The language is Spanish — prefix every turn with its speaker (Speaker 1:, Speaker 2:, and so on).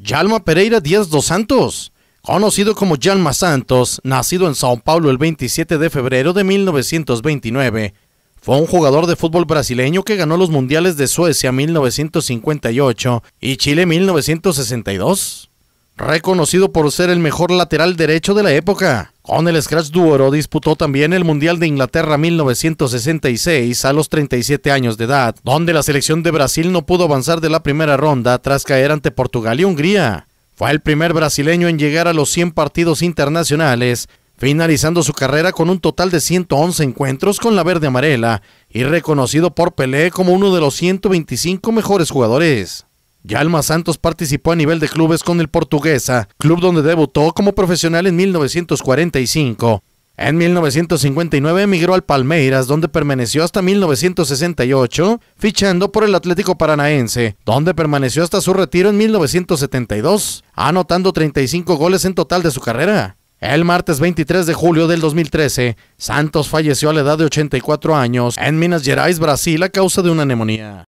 Speaker 1: Yalma Pereira Díaz dos Santos, conocido como Yalma Santos, nacido en Sao Paulo el 27 de febrero de 1929, fue un jugador de fútbol brasileño que ganó los mundiales de Suecia 1958 y Chile 1962. Reconocido por ser el mejor lateral derecho de la época, con el Scratch Duoro disputó también el Mundial de Inglaterra 1966 a los 37 años de edad, donde la selección de Brasil no pudo avanzar de la primera ronda tras caer ante Portugal y Hungría. Fue el primer brasileño en llegar a los 100 partidos internacionales, finalizando su carrera con un total de 111 encuentros con la verde amarela y reconocido por Pelé como uno de los 125 mejores jugadores. Yalma Santos participó a nivel de clubes con el Portuguesa, club donde debutó como profesional en 1945. En 1959 emigró al Palmeiras, donde permaneció hasta 1968, fichando por el Atlético Paranaense, donde permaneció hasta su retiro en 1972, anotando 35 goles en total de su carrera. El martes 23 de julio del 2013, Santos falleció a la edad de 84 años en Minas Gerais, Brasil, a causa de una neumonía.